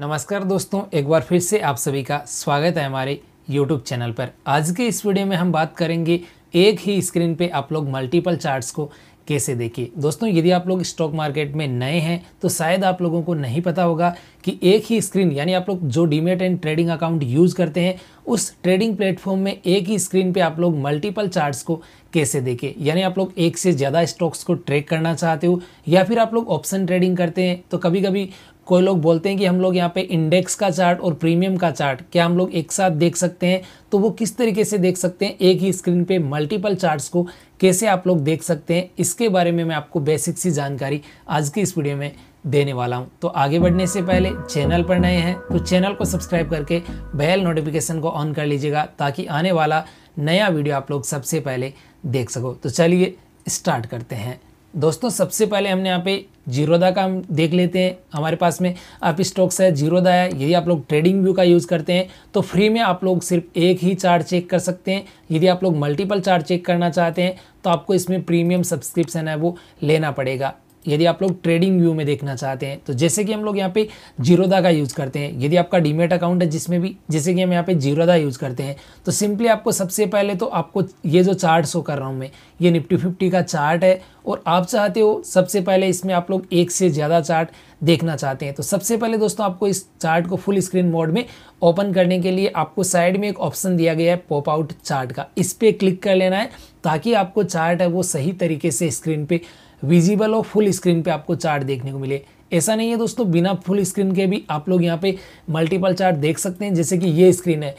नमस्कार दोस्तों एक बार फिर से आप सभी का स्वागत है हमारे YouTube चैनल पर आज के इस वीडियो में हम बात करेंगे एक ही स्क्रीन पे आप लोग मल्टीपल चार्ट्स को कैसे देखिए दोस्तों यदि आप लोग स्टॉक मार्केट में नए हैं तो शायद आप लोगों को नहीं पता होगा कि एक ही स्क्रीन यानी आप लोग जो demat and trading account use करते हैं उस ट्रेडिंग प्लेटफॉर्म में एक ही स्क्रीन पे आप लोग मल्टीपल चार्ट्स को कैसे देखें यानी आप लोग एक से ज़्यादा स्टॉक्स को ट्रेक करना चाहते हो या फिर आप लोग ऑप्शन ट्रेडिंग करते हैं तो कभी कभी कोई लोग बोलते हैं कि हम लोग यहाँ पे इंडेक्स का चार्ट और प्रीमियम का चार्ट क्या हम लोग एक साथ देख सकते हैं तो वो किस तरीके से देख सकते हैं एक ही स्क्रीन पे मल्टीपल चार्ट्स को कैसे आप लोग देख सकते हैं इसके बारे में मैं आपको बेसिक सी जानकारी आज की इस वीडियो में देने वाला हूं तो आगे बढ़ने से पहले चैनल पर नए हैं तो चैनल को सब्सक्राइब करके बेल नोटिफिकेशन को ऑन कर लीजिएगा ताकि आने वाला नया वीडियो आप लोग सबसे पहले देख सको तो चलिए स्टार्ट करते हैं दोस्तों सबसे पहले हमने यहाँ पे जीरोदा का हम देख लेते हैं हमारे पास में आप स्टॉक्स है जीरोदा है यदि आप लोग ट्रेडिंग व्यू का यूज़ करते हैं तो फ्री में आप लोग सिर्फ एक ही चार्ट चेक कर सकते हैं यदि आप लोग मल्टीपल चार्ट चेक करना चाहते हैं तो आपको इसमें प्रीमियम सब्सक्रिप्शन है वो लेना पड़ेगा यदि आप लोग ट्रेडिंग व्यू में देखना चाहते हैं तो जैसे कि हम लोग यहाँ पे जीरोदा का यूज़ करते हैं यदि आपका डीमेट अकाउंट है जिसमें भी जैसे कि हम यहाँ पे जीरोदा यूज़ करते हैं तो सिंपली आपको सबसे पहले तो आपको ये जो चार्ट शो कर रहा हूँ मैं ये निफ्टी फिफ्टी का चार्ट है और आप चाहते हो सबसे पहले इसमें आप लोग एक से ज़्यादा चार्ट देखना चाहते हैं तो सबसे पहले दोस्तों आपको इस चार्ट को फुल स्क्रीन मोड में ओपन करने के लिए आपको साइड में एक ऑप्शन दिया गया है पॉप आउट चार्ट का इस पर क्लिक कर लेना है ताकि आपको चार्ट है वो सही तरीके से स्क्रीन पर विजिबल और फुल स्क्रीन पे आपको चार्ट देखने को मिले ऐसा नहीं है दोस्तों बिना फुल स्क्रीन के भी आप लोग यहाँ पे मल्टीपल चार्ट देख सकते हैं जैसे कि ये स्क्रीन है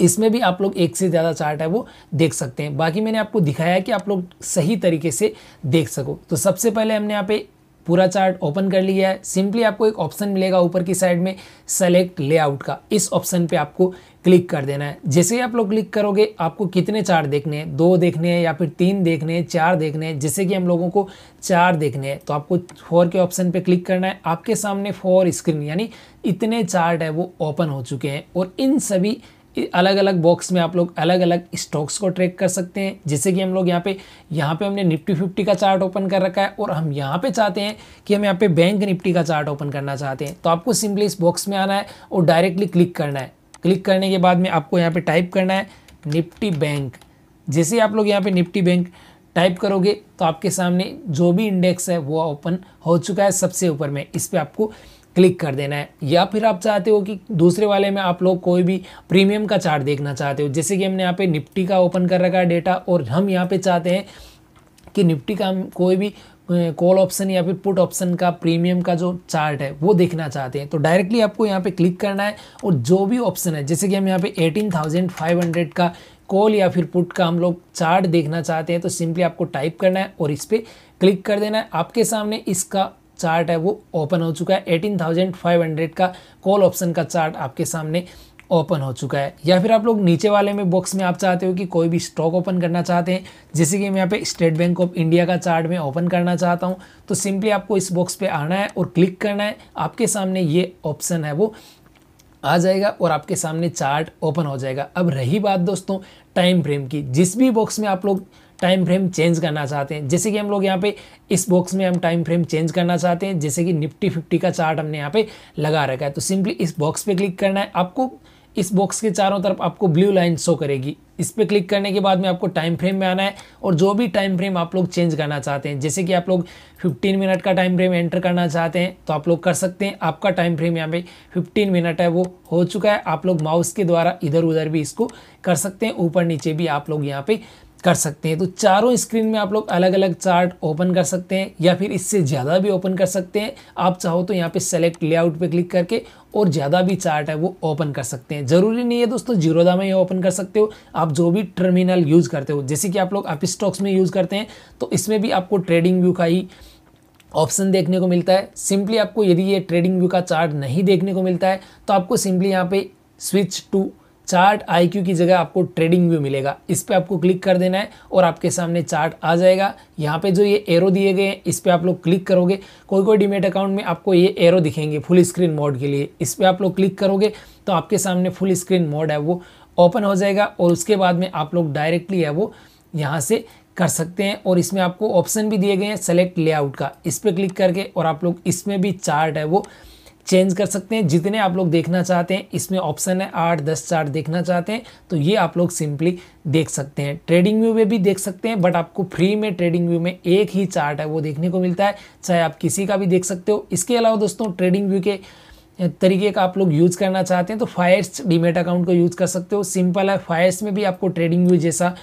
इसमें भी आप लोग एक से ज़्यादा चार्ट है वो देख सकते हैं बाकी मैंने आपको दिखाया है कि आप लोग सही तरीके से देख सको तो सबसे पहले हमने यहाँ पे पूरा चार्ट ओपन कर लिया है सिंपली आपको एक ऑप्शन मिलेगा ऊपर की साइड में सेलेक्ट लेआउट का इस ऑप्शन पे आपको क्लिक कर देना है जैसे ही आप लोग क्लिक करोगे आपको कितने चार्ट देखने हैं दो देखने हैं या फिर तीन देखने हैं चार देखने हैं जैसे कि हम लोगों को चार देखने हैं तो आपको फोर के ऑप्शन पे क्लिक करना है आपके सामने फोर स्क्रीन यानी इतने चार्ट है वो ओपन हो चुके हैं और इन सभी अलग अलग बॉक्स में आप लोग अलग अलग स्टॉक्स को ट्रैक कर सकते हैं जैसे कि हम लोग यहाँ पे यहाँ पे हमने निफ्टी फिफ्टी का चार्ट ओपन कर रखा है और हम यहाँ पे चाहते हैं कि हम यहाँ पे बैंक निफ्टी का चार्ट ओपन करना चाहते हैं तो आपको सिंपली इस बॉक्स में आना है और डायरेक्टली क्लिक करना है क्लिक करने के बाद में आपको यहाँ पर टाइप करना है निफ्टी बैंक जैसे आप लोग यहाँ पर निफ्टी बैंक टाइप करोगे तो आपके सामने जो भी इंडेक्स है वो ओपन हो चुका है सबसे ऊपर में इस पर आपको क्लिक कर देना है या फिर आप चाहते हो कि दूसरे वाले में आप लोग कोई भी प्रीमियम का चार्ट देखना चाहते हो जैसे कि हमने यहाँ पे निफ्टी का ओपन कर रखा है डेटा और हम यहाँ पे चाहते हैं कि निफ्टी का हम कोई भी कॉल ऑप्शन या फिर पुट ऑप्शन का प्रीमियम का जो चार्ट है वो देखना चाहते हैं तो डायरेक्टली आपको यहाँ पे क्लिक करना है और जो भी ऑप्शन है जैसे कि हम यहाँ पे 18,500 का कॉल या फिर पुट का हम लोग चार्ट देखना चाहते हैं तो सिंपली आपको टाइप करना है और इस पर क्लिक कर देना है आपके सामने इसका चार्ट है वो ओपन हो चुका है एटीन थाउजेंड फाइव हंड्रेड का कॉल ऑप्शन का चार्ट आपके सामने ओपन हो चुका है या फिर आप लोग नीचे वाले में बॉक्स में आप चाहते हो कि कोई भी स्टॉक ओपन करना चाहते हैं जैसे कि मैं यहाँ पे स्टेट बैंक ऑफ इंडिया का चार्ट में ओपन करना चाहता हूँ तो सिंपली आपको इस बॉक्स पे आना है और क्लिक करना है आपके सामने ये ऑप्शन है वो आ जाएगा और आपके सामने चार्ट ओपन हो जाएगा अब रही बात दोस्तों टाइम फ्रेम की जिस भी बॉक्स में आप लोग टाइम फ्रेम चेंज करना चाहते हैं जैसे कि हम लोग यहाँ पे इस बॉक्स में हम टाइम फ्रेम चेंज करना चाहते हैं जैसे कि निफ्टी फिफ्टी का चार्ट हमने यहाँ पे लगा रखा है तो सिंपली इस बॉक्स पे क्लिक करना है आपको इस बॉक्स के चारों तरफ आपको ब्लू लाइन शो करेगी इस पर क्लिक करने के बाद में आपको टाइम फ्रेम में आना है और जो भी टाइम फ्रेम आप लोग चेंज करना चाहते हैं जैसे कि आप लोग 15 मिनट का टाइम फ्रेम एंटर करना चाहते हैं तो आप लोग कर सकते हैं आपका टाइम फ्रेम यहाँ पे 15 मिनट है वो हो चुका है आप लोग माउस के द्वारा इधर उधर भी इसको कर सकते हैं ऊपर नीचे भी आप लोग यहाँ पे कर सकते हैं तो चारों स्क्रीन में आप लोग अलग अलग चार्ट ओपन कर सकते हैं या फिर इससे ज़्यादा भी ओपन कर सकते हैं आप चाहो तो यहाँ पे सेलेक्ट लेआउट पे क्लिक करके और ज़्यादा भी चार्ट है वो ओपन कर सकते हैं ज़रूरी नहीं है दोस्तों जीरोदा में ही ओपन कर सकते हो आप जो भी टर्मिनल यूज़ करते हो जैसे कि आप लोग आप स्टॉक्स में यूज़ करते हैं तो इसमें भी आपको ट्रेडिंग व्यू का ही ऑप्शन देखने को मिलता है सिंपली आपको यदि ये ट्रेडिंग व्यू का चार्ट नहीं देखने को मिलता है तो आपको सिंपली यहाँ पर स्विच टू चार्ट आईक्यू की जगह आपको ट्रेडिंग व्यू मिलेगा इस पर आपको क्लिक कर देना है और आपके सामने चार्ट आ जाएगा यहाँ पे जो ये एरो दिए गए हैं इस पर आप लोग क्लिक करोगे कोई कोई डिमेट अकाउंट में आपको ये एरो दिखेंगे फुल स्क्रीन मोड के लिए इस पर आप लोग क्लिक करोगे तो आपके सामने फुल स्क्रीन मोड है वो ओपन हो जाएगा और उसके बाद में आप लोग डायरेक्टली है वो यहाँ से कर सकते हैं और इसमें आपको ऑप्शन भी दिए गए हैं सेलेक्ट लेआउट का इस पर क्लिक करके और आप लोग इसमें भी चार्ट है वो चेंज कर सकते हैं जितने आप लोग देखना चाहते हैं इसमें ऑप्शन है आठ दस चार्ट देखना चाहते हैं तो ये आप लोग सिंपली देख सकते हैं ट्रेडिंग व्यू में भी देख सकते हैं बट आपको फ्री में ट्रेडिंग व्यू में एक ही चार्ट है वो देखने को मिलता है चाहे आप किसी का भी देख सकते हो इसके अलावा दोस्तों ट्रेडिंग व्यू के तरीके का आप लोग यूज़ करना चाहते हैं तो फायर्स डीमेट अकाउंट को यूज़ कर सकते हो सिंपल है फायर्स में भी आपको ट्रेडिंग व्यू जैसा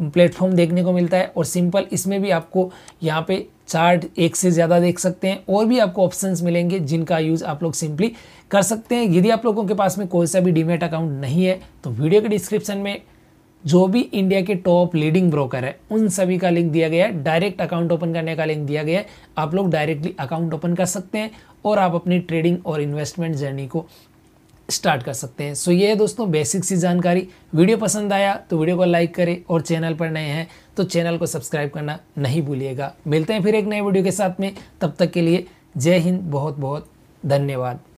प्लेटफॉर्म देखने को मिलता है और सिंपल इसमें भी आपको यहाँ पे चार्ट एक से ज़्यादा देख सकते हैं और भी आपको ऑप्शंस मिलेंगे जिनका यूज़ आप लोग सिंपली कर सकते हैं यदि आप लोगों के पास में कोई सा भी डीमेट अकाउंट नहीं है तो वीडियो के डिस्क्रिप्शन में जो भी इंडिया के टॉप लीडिंग ब्रोकर है उन सभी का लिंक दिया गया है डायरेक्ट अकाउंट ओपन करने का लिंक दिया गया है आप लोग डायरेक्टली अकाउंट ओपन कर सकते हैं और आप अपनी ट्रेडिंग और इन्वेस्टमेंट जर्नी को स्टार्ट कर सकते हैं सो ये है दोस्तों बेसिक सी जानकारी वीडियो पसंद आया तो वीडियो को लाइक करें और चैनल पर नए हैं तो चैनल को सब्सक्राइब करना नहीं भूलिएगा मिलते हैं फिर एक नए वीडियो के साथ में तब तक के लिए जय हिंद बहुत बहुत धन्यवाद